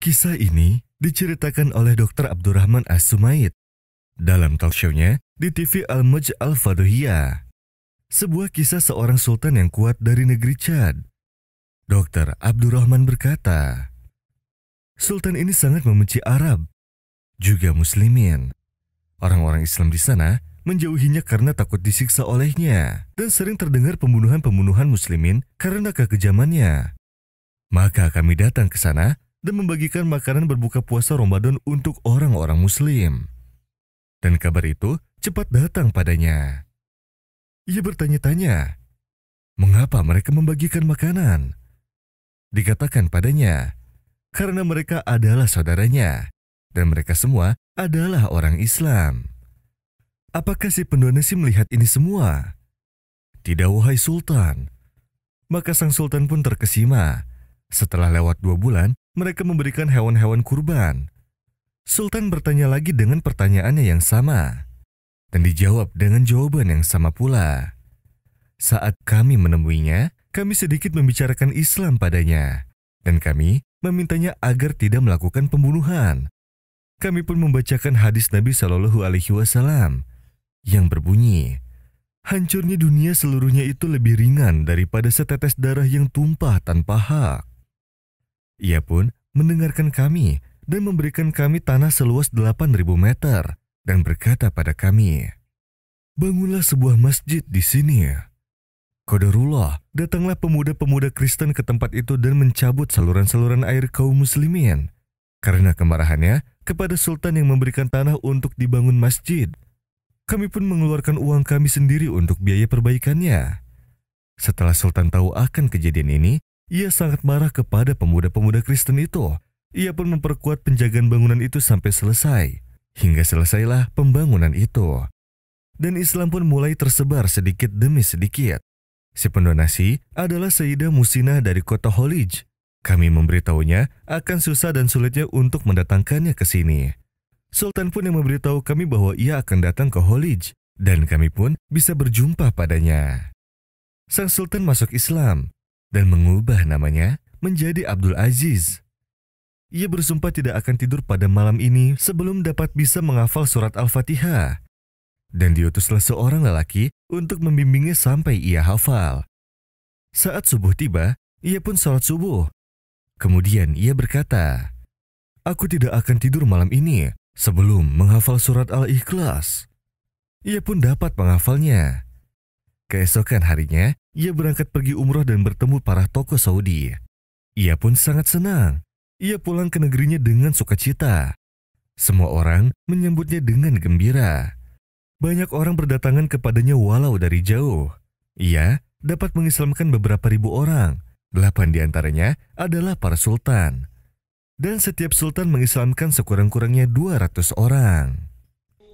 Kisah ini diceritakan oleh Dr. Abdurrahman As-Sumait dalam talkshow-nya di TV Al-Muj Al-Fadohiyah, sebuah kisah seorang sultan yang kuat dari negeri Chad. Dr. Abdurrahman berkata, Sultan ini sangat membenci Arab, juga muslimin. Orang-orang Islam di sana menjauhinya karena takut disiksa olehnya dan sering terdengar pembunuhan-pembunuhan muslimin karena kekejamannya. Maka kami datang ke sana dan membagikan makanan berbuka puasa Ramadan untuk orang-orang muslim. Dan kabar itu cepat datang padanya. Ia bertanya-tanya, mengapa mereka membagikan makanan? Dikatakan padanya, karena mereka adalah saudaranya, dan mereka semua adalah orang Islam. Apakah si pendonasi melihat ini semua? Tidak, wahai Sultan. Maka sang Sultan pun terkesima. Setelah lewat dua bulan, mereka memberikan hewan-hewan kurban. Sultan bertanya lagi dengan pertanyaannya yang sama, dan dijawab dengan jawaban yang sama pula. Saat kami menemuinya, kami sedikit membicarakan Islam padanya, dan kami memintanya agar tidak melakukan pembunuhan. Kami pun membacakan hadis Nabi Shallallahu Alaihi Wasallam yang berbunyi, hancurnya dunia seluruhnya itu lebih ringan daripada setetes darah yang tumpah tanpa hak. Ia pun mendengarkan kami dan memberikan kami tanah seluas 8.000 meter dan berkata pada kami, Bangunlah sebuah masjid di sini. Kodarullah, datanglah pemuda-pemuda Kristen ke tempat itu dan mencabut saluran-saluran air kaum muslimin. Karena kemarahannya kepada sultan yang memberikan tanah untuk dibangun masjid, kami pun mengeluarkan uang kami sendiri untuk biaya perbaikannya. Setelah sultan tahu akan kejadian ini, ia sangat marah kepada pemuda-pemuda Kristen itu. Ia pun memperkuat penjagaan bangunan itu sampai selesai. Hingga selesailah pembangunan itu. Dan Islam pun mulai tersebar sedikit demi sedikit. Si pendonasi adalah seida Musina dari kota Holij. Kami memberitahunya akan susah dan sulitnya untuk mendatangkannya ke sini. Sultan pun yang memberitahu kami bahwa ia akan datang ke Holij, dan kami pun bisa berjumpa padanya. Sang Sultan masuk Islam, dan mengubah namanya menjadi Abdul Aziz. Ia bersumpah tidak akan tidur pada malam ini sebelum dapat bisa menghafal surat Al-Fatihah. Dan diutuslah seorang lelaki untuk membimbingnya sampai ia hafal. Saat subuh tiba, ia pun sholat subuh. Kemudian ia berkata, Aku tidak akan tidur malam ini sebelum menghafal surat Al-Ikhlas. Ia pun dapat menghafalnya. Keesokan harinya, ia berangkat pergi umroh dan bertemu para tokoh Saudi. Ia pun sangat senang. Ia pulang ke negerinya dengan sukacita. Semua orang menyambutnya dengan gembira. Banyak orang berdatangan kepadanya walau dari jauh. Ia dapat mengislamkan beberapa ribu orang. Delapan diantaranya adalah para sultan. Dan setiap sultan mengislamkan sekurang-kurangnya 200 orang.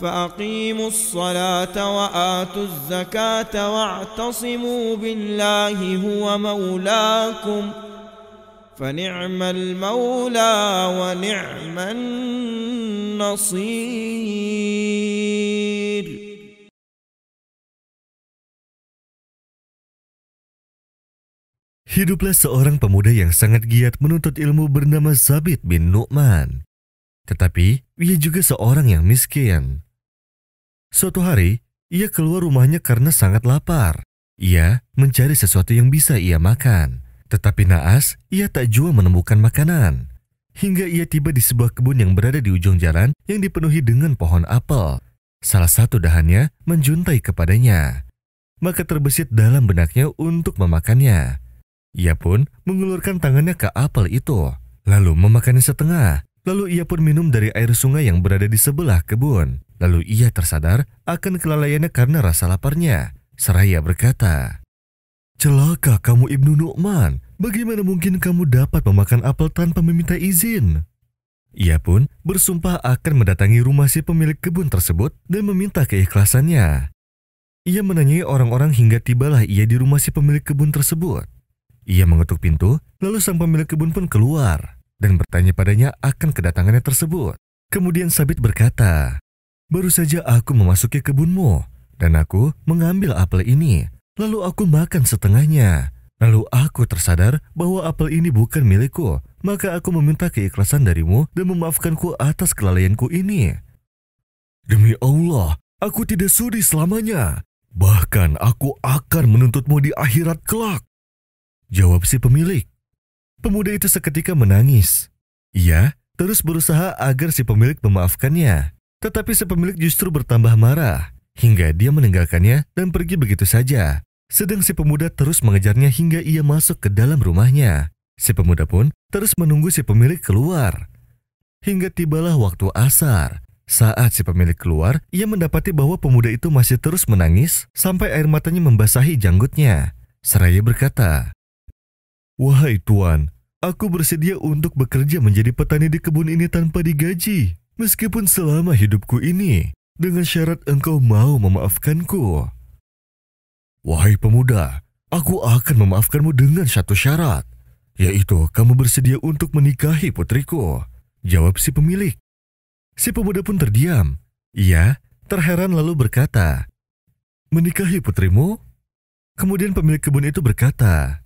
فأقيموا الصلاة وآتوا الزكاة واعتصموا بالله هو مولاكم فنعم المولى ونعم النصير Hiduplah seorang pemuda yang sangat giat menuntut ilmu bernama Zabit bin Nu'man. Tetapi, ia juga seorang yang miskin. Suatu hari, ia keluar rumahnya karena sangat lapar. Ia mencari sesuatu yang bisa ia makan. Tetapi naas, ia tak jua menemukan makanan. Hingga ia tiba di sebuah kebun yang berada di ujung jalan yang dipenuhi dengan pohon apel. Salah satu dahannya menjuntai kepadanya. Maka terbesit dalam benaknya untuk memakannya. Ia pun mengulurkan tangannya ke apel itu, lalu memakannya setengah, Lalu ia pun minum dari air sungai yang berada di sebelah kebun. Lalu ia tersadar akan kelalaiannya karena rasa laparnya. Seraya berkata, Celaka kamu Ibnu Nu'man, bagaimana mungkin kamu dapat memakan apel tanpa meminta izin? Ia pun bersumpah akan mendatangi rumah si pemilik kebun tersebut dan meminta keikhlasannya. Ia menanyai orang-orang hingga tibalah ia di rumah si pemilik kebun tersebut. Ia mengetuk pintu, lalu sang pemilik kebun pun keluar dan bertanya padanya akan kedatangannya tersebut. Kemudian Sabit berkata, Baru saja aku memasuki kebunmu, dan aku mengambil apel ini. Lalu aku makan setengahnya. Lalu aku tersadar bahwa apel ini bukan milikku, maka aku meminta keikhlasan darimu dan memaafkanku atas kelalaianku ini. Demi Allah, aku tidak sudi selamanya. Bahkan aku akan menuntutmu di akhirat kelak. Jawab si pemilik. Pemuda itu seketika menangis. Ia terus berusaha agar si pemilik memaafkannya. Tetapi si pemilik justru bertambah marah, hingga dia meninggalkannya dan pergi begitu saja. Sedang si pemuda terus mengejarnya hingga ia masuk ke dalam rumahnya. Si pemuda pun terus menunggu si pemilik keluar. Hingga tibalah waktu asar. Saat si pemilik keluar, ia mendapati bahwa pemuda itu masih terus menangis sampai air matanya membasahi janggutnya. Seraya berkata, Wahai tuan, aku bersedia untuk bekerja menjadi petani di kebun ini tanpa digaji, meskipun selama hidupku ini, dengan syarat engkau mau memaafkanku. Wahai pemuda, aku akan memaafkanmu dengan satu syarat, yaitu kamu bersedia untuk menikahi putriku, jawab si pemilik. Si pemuda pun terdiam. Ia terheran lalu berkata, Menikahi putrimu? Kemudian pemilik kebun itu berkata,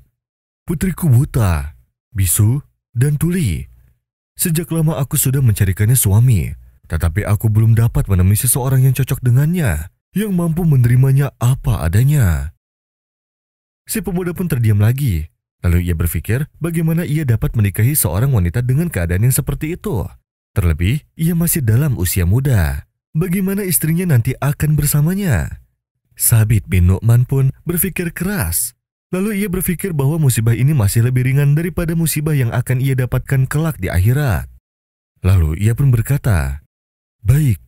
putriku buta, bisu, dan tuli. Sejak lama aku sudah mencarikannya suami, tetapi aku belum dapat menemui seseorang yang cocok dengannya, yang mampu menerimanya apa adanya. Si pemuda pun terdiam lagi, lalu ia berpikir bagaimana ia dapat menikahi seorang wanita dengan keadaan yang seperti itu. Terlebih, ia masih dalam usia muda. Bagaimana istrinya nanti akan bersamanya? Sabit bin Nu'man pun berpikir keras Lalu ia berpikir bahwa musibah ini masih lebih ringan daripada musibah yang akan ia dapatkan kelak di akhirat. Lalu ia pun berkata, Baik,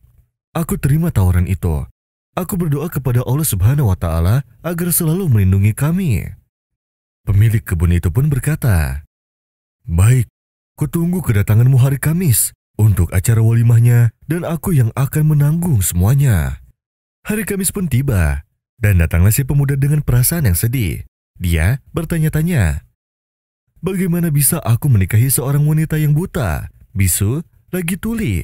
aku terima tawaran itu. Aku berdoa kepada Allah Subhanahu wa Ta'ala agar selalu melindungi kami. Pemilik kebun itu pun berkata, Baik, kutunggu kedatanganmu hari Kamis untuk acara walimahnya dan aku yang akan menanggung semuanya. Hari Kamis pun tiba, dan datanglah si pemuda dengan perasaan yang sedih. Dia bertanya-tanya, Bagaimana bisa aku menikahi seorang wanita yang buta, bisu, lagi tuli?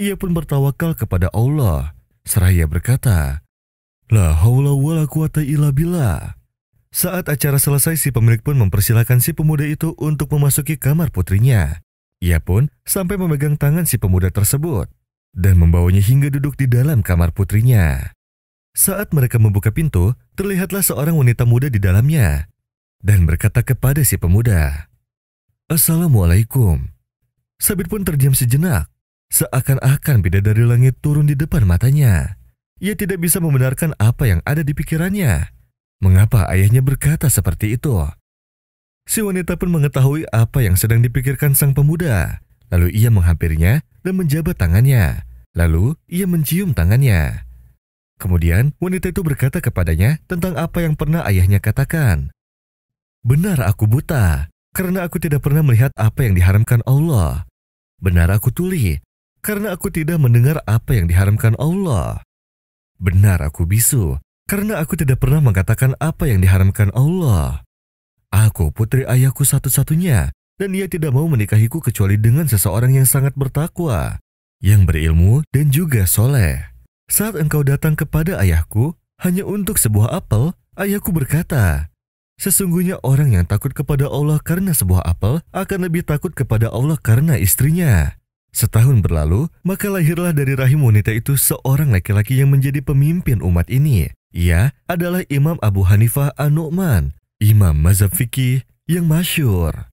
Ia pun bertawakal kepada Allah. Seraya berkata, La haula wa la quwata illa billah. Saat acara selesai, si pemilik pun mempersilakan si pemuda itu untuk memasuki kamar putrinya. Ia pun sampai memegang tangan si pemuda tersebut dan membawanya hingga duduk di dalam kamar putrinya. Saat mereka membuka pintu, terlihatlah seorang wanita muda di dalamnya dan berkata kepada si pemuda, Assalamualaikum. Sabit pun terdiam sejenak, seakan-akan beda dari langit turun di depan matanya. Ia tidak bisa membenarkan apa yang ada di pikirannya. Mengapa ayahnya berkata seperti itu? Si wanita pun mengetahui apa yang sedang dipikirkan sang pemuda. Lalu ia menghampirinya dan menjabat tangannya. Lalu ia mencium tangannya. Kemudian wanita itu berkata kepadanya tentang apa yang pernah ayahnya katakan. Benar aku buta, karena aku tidak pernah melihat apa yang diharamkan Allah. Benar aku tuli, karena aku tidak mendengar apa yang diharamkan Allah. Benar aku bisu, karena aku tidak pernah mengatakan apa yang diharamkan Allah. Aku putri ayahku satu-satunya, dan ia tidak mau menikahiku kecuali dengan seseorang yang sangat bertakwa, yang berilmu dan juga soleh saat engkau datang kepada ayahku hanya untuk sebuah apel, ayahku berkata, Sesungguhnya orang yang takut kepada Allah karena sebuah apel akan lebih takut kepada Allah karena istrinya. Setahun berlalu, maka lahirlah dari rahim wanita itu seorang laki-laki yang menjadi pemimpin umat ini. Ia adalah Imam Abu Hanifah An-Nu'man, Imam Mazhab Fikih yang masyur.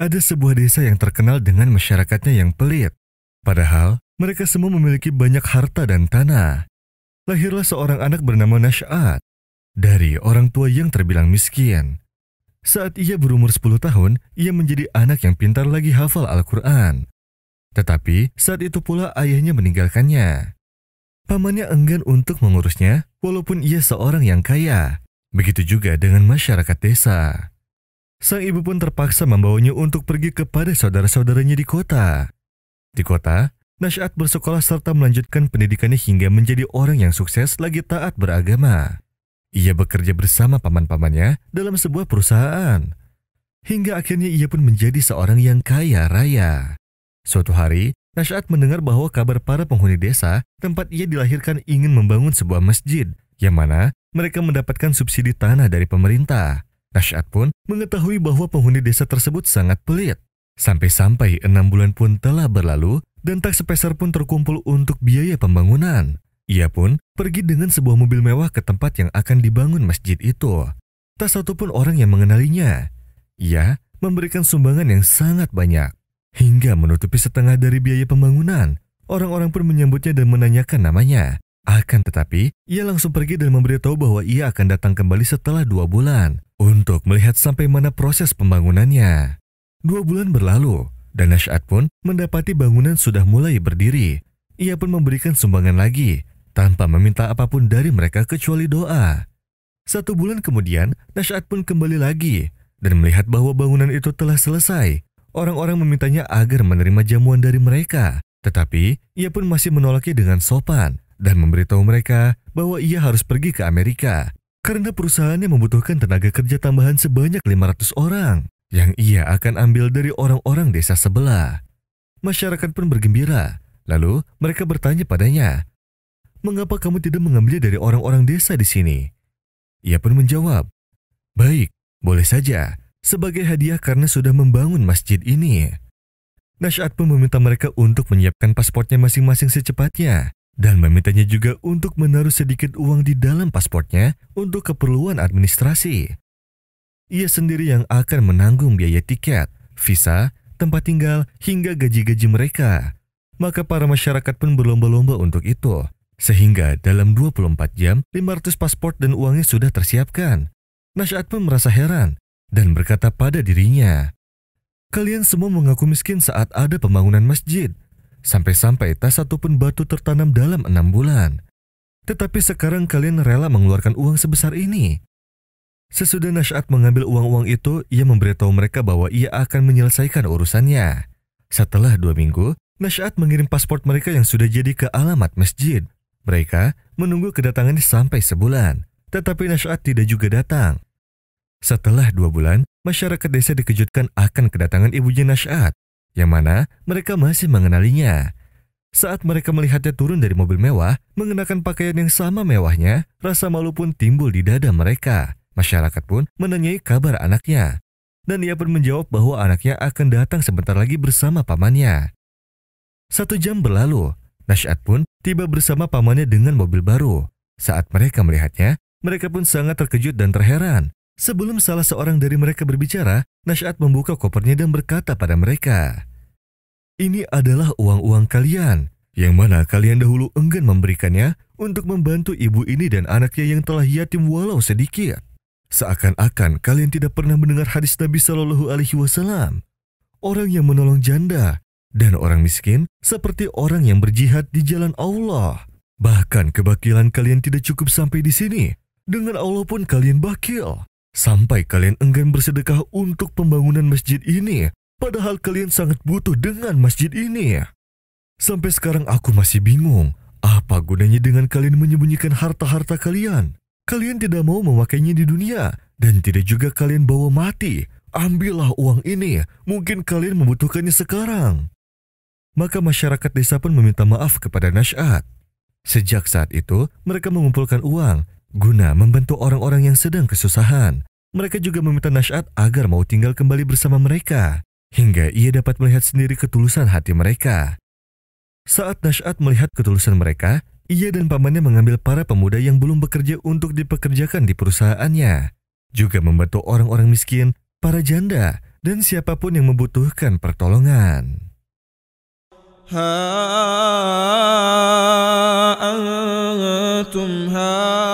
ada sebuah desa yang terkenal dengan masyarakatnya yang pelit. Padahal, mereka semua memiliki banyak harta dan tanah. Lahirlah seorang anak bernama Nash'at, dari orang tua yang terbilang miskin. Saat ia berumur 10 tahun, ia menjadi anak yang pintar lagi hafal Al-Quran. Tetapi saat itu pula ayahnya meninggalkannya. Pamannya enggan untuk mengurusnya, walaupun ia seorang yang kaya. Begitu juga dengan masyarakat desa sang ibu pun terpaksa membawanya untuk pergi kepada saudara-saudaranya di kota. Di kota, Nashat bersekolah serta melanjutkan pendidikannya hingga menjadi orang yang sukses lagi taat beragama. Ia bekerja bersama paman-pamannya dalam sebuah perusahaan. Hingga akhirnya ia pun menjadi seorang yang kaya raya. Suatu hari, Nashat mendengar bahwa kabar para penghuni desa tempat ia dilahirkan ingin membangun sebuah masjid, yang mana mereka mendapatkan subsidi tanah dari pemerintah Nashad pun mengetahui bahwa penghuni desa tersebut sangat pelit. Sampai-sampai enam bulan pun telah berlalu dan tak sepeser pun terkumpul untuk biaya pembangunan. Ia pun pergi dengan sebuah mobil mewah ke tempat yang akan dibangun masjid itu. Tak satu pun orang yang mengenalinya. Ia memberikan sumbangan yang sangat banyak. Hingga menutupi setengah dari biaya pembangunan. Orang-orang pun menyambutnya dan menanyakan namanya. Akan tetapi, ia langsung pergi dan memberitahu bahwa ia akan datang kembali setelah dua bulan untuk melihat sampai mana proses pembangunannya. Dua bulan berlalu, dan Nashat pun mendapati bangunan sudah mulai berdiri. Ia pun memberikan sumbangan lagi, tanpa meminta apapun dari mereka kecuali doa. Satu bulan kemudian, Nashat pun kembali lagi, dan melihat bahwa bangunan itu telah selesai. Orang-orang memintanya agar menerima jamuan dari mereka, tetapi ia pun masih menolaknya dengan sopan dan memberitahu mereka bahwa ia harus pergi ke Amerika karena perusahaannya membutuhkan tenaga kerja tambahan sebanyak 500 orang yang ia akan ambil dari orang-orang desa sebelah. Masyarakat pun bergembira. Lalu mereka bertanya padanya, "Mengapa kamu tidak mengambil dari orang-orang desa di sini?" Ia pun menjawab, "Baik, boleh saja, sebagai hadiah karena sudah membangun masjid ini." Nasyad pun meminta mereka untuk menyiapkan paspornya masing-masing secepatnya dan memintanya juga untuk menaruh sedikit uang di dalam pasportnya untuk keperluan administrasi. Ia sendiri yang akan menanggung biaya tiket, visa, tempat tinggal, hingga gaji-gaji mereka. Maka para masyarakat pun berlomba-lomba untuk itu. Sehingga dalam 24 jam, 500 pasport dan uangnya sudah tersiapkan. Nasyat pun merasa heran dan berkata pada dirinya, Kalian semua mengaku miskin saat ada pembangunan masjid, Sampai-sampai tak satu pun batu tertanam dalam enam bulan. Tetapi sekarang kalian rela mengeluarkan uang sebesar ini. Sesudah Nash'at mengambil uang-uang itu, ia memberitahu mereka bahwa ia akan menyelesaikan urusannya. Setelah dua minggu, Nash'at mengirim paspor mereka yang sudah jadi ke alamat masjid. Mereka menunggu kedatangannya sampai sebulan, tetapi Nash'at tidak juga datang. Setelah dua bulan, masyarakat desa dikejutkan akan kedatangan ibunya Nash'at yang mana mereka masih mengenalinya. Saat mereka melihatnya turun dari mobil mewah, mengenakan pakaian yang sama mewahnya, rasa malu pun timbul di dada mereka. Masyarakat pun menanyai kabar anaknya. Dan ia pun menjawab bahwa anaknya akan datang sebentar lagi bersama pamannya. Satu jam berlalu, Nashad pun tiba bersama pamannya dengan mobil baru. Saat mereka melihatnya, mereka pun sangat terkejut dan terheran. Sebelum salah seorang dari mereka berbicara, Nash'at membuka kopernya dan berkata pada mereka, Ini adalah uang-uang kalian, yang mana kalian dahulu enggan memberikannya untuk membantu ibu ini dan anaknya yang telah yatim walau sedikit. Seakan-akan kalian tidak pernah mendengar hadis Nabi Shallallahu Alaihi Wasallam. Orang yang menolong janda dan orang miskin seperti orang yang berjihad di jalan Allah. Bahkan kebakilan kalian tidak cukup sampai di sini. Dengan Allah pun kalian bakil. Sampai kalian enggan bersedekah untuk pembangunan masjid ini, padahal kalian sangat butuh dengan masjid ini. Sampai sekarang aku masih bingung, apa gunanya dengan kalian menyembunyikan harta-harta kalian? Kalian tidak mau memakainya di dunia, dan tidak juga kalian bawa mati. Ambillah uang ini, mungkin kalian membutuhkannya sekarang. Maka masyarakat desa pun meminta maaf kepada Nash'at. Sejak saat itu, mereka mengumpulkan uang guna membantu orang-orang yang sedang kesusahan. Mereka juga meminta Nash'at agar mau tinggal kembali bersama mereka, hingga ia dapat melihat sendiri ketulusan hati mereka. Saat Nash'at melihat ketulusan mereka, ia dan pamannya mengambil para pemuda yang belum bekerja untuk dipekerjakan di perusahaannya, juga membantu orang-orang miskin, para janda, dan siapapun yang membutuhkan pertolongan. Ha antum ha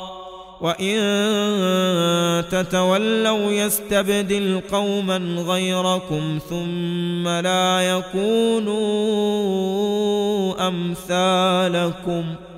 وإن تتولوا يستبدل قوما غيركم ثم لا يكونوا أمثالكم ۖ